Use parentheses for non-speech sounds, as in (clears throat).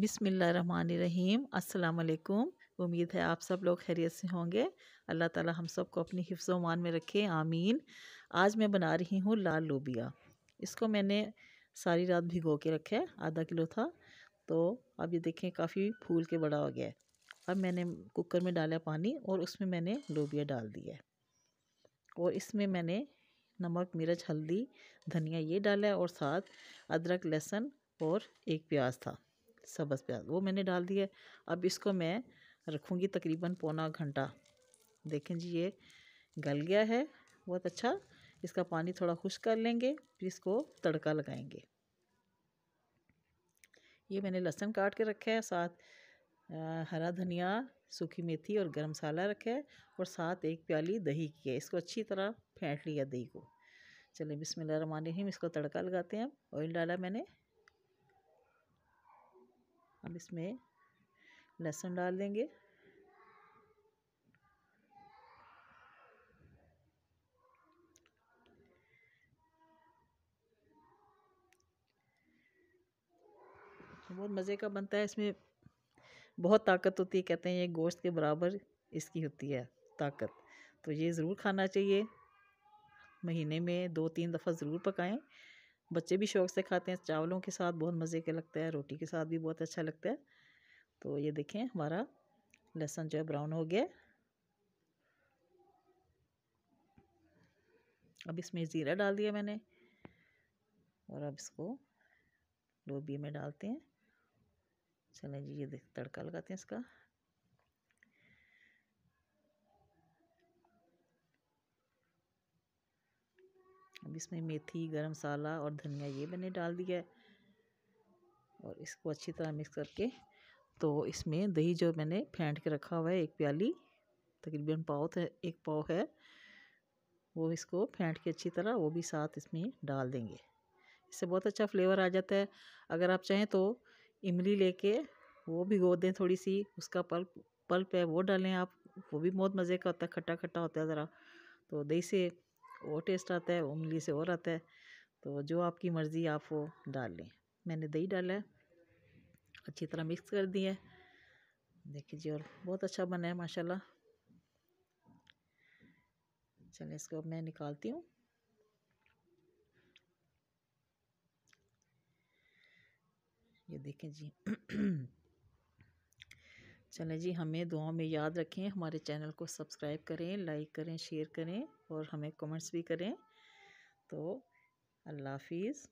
बिसमीम् अल्लाम उम्मीद है आप सब लोग खैरियत से होंगे अल्लाह ताला हम सब को अपनी हिफ्ज़ मान में रखे आमीन आज मैं बना रही हूँ लाल लोबिया इसको मैंने सारी रात भिगो के रखा है आधा किलो था तो अब ये देखें काफ़ी फूल के बड़ा हो गया है अब मैंने कुकर में डाला पानी और उसमें मैंने लोबिया डाल दिया और इसमें मैंने नमक मिर्च हल्दी धनिया ये डाला है और साथ अदरक लहसुन और एक प्याज था सब्ज़ प्याज वो मैंने डाल दिया अब इसको मैं रखूँगी तकरीबन पौना घंटा देखें जी ये गल गया है बहुत अच्छा इसका पानी थोड़ा खुश्क कर लेंगे फिर इसको तड़का लगाएंगे ये मैंने लहसुन काट के रखा है साथ हरा धनिया सूखी मेथी और गरम मसाला रखा है और साथ एक प्याली दही की है इसको अच्छी तरह फेंट लिया दही को चलिए बिस्मिल्लाह रहीम इसको तड़का लगाते हैं ऑयल डाला मैंने अब इसमें लहसुन डाल देंगे बहुत मज़े का बनता है इसमें बहुत ताकत होती है कहते हैं ये गोश्त के बराबर इसकी होती है ताकत तो ये ज़रूर खाना चाहिए महीने में दो तीन दफ़ा ज़रूर पकाएं बच्चे भी शौक से खाते हैं चावलों के साथ बहुत मज़े के लगता है रोटी के साथ भी बहुत अच्छा लगता है तो ये देखें हमारा लहसुन जो है ब्राउन हो गया अब इसमें ज़ीरा डाल दिया मैंने और अब इसको लोबिए में डालते हैं चलें जी ये देख तड़का लगाते हैं इसका अब इसमें मेथी गरम मसाला और धनिया ये मैंने डाल दिया है और इसको अच्छी तरह मिक्स करके तो इसमें दही जो मैंने फेंट के रखा हुआ है एक प्याली तकरीबन पाव तो एक पाव है वो इसको फेंट के अच्छी तरह वो भी साथ इसमें डाल देंगे इससे बहुत अच्छा फ्लेवर आ जाता है अगर आप चाहें तो इमली लेके वो भिगो दें थोड़ी सी उसका पल्प पल्प है वो डालें आप वो भी बहुत मज़े का होता है खट्टा खट्टा होता है ज़रा तो दही से और टेस्ट आता है उंगली से और आता है तो जो आपकी मर्ज़ी आप वो डाल लें मैंने दही डाला है अच्छी तरह मिक्स कर दिया है देखिए जी और बहुत अच्छा बना है माशाल्लाह चलिए इसको अब मैं निकालती हूँ ये देखें जी (clears throat) चलें जी हमें दुआ में याद रखें हमारे चैनल को सब्सक्राइब करें लाइक करें शेयर करें और हमें कमेंट्स भी करें तो अल्लाह हाफिज़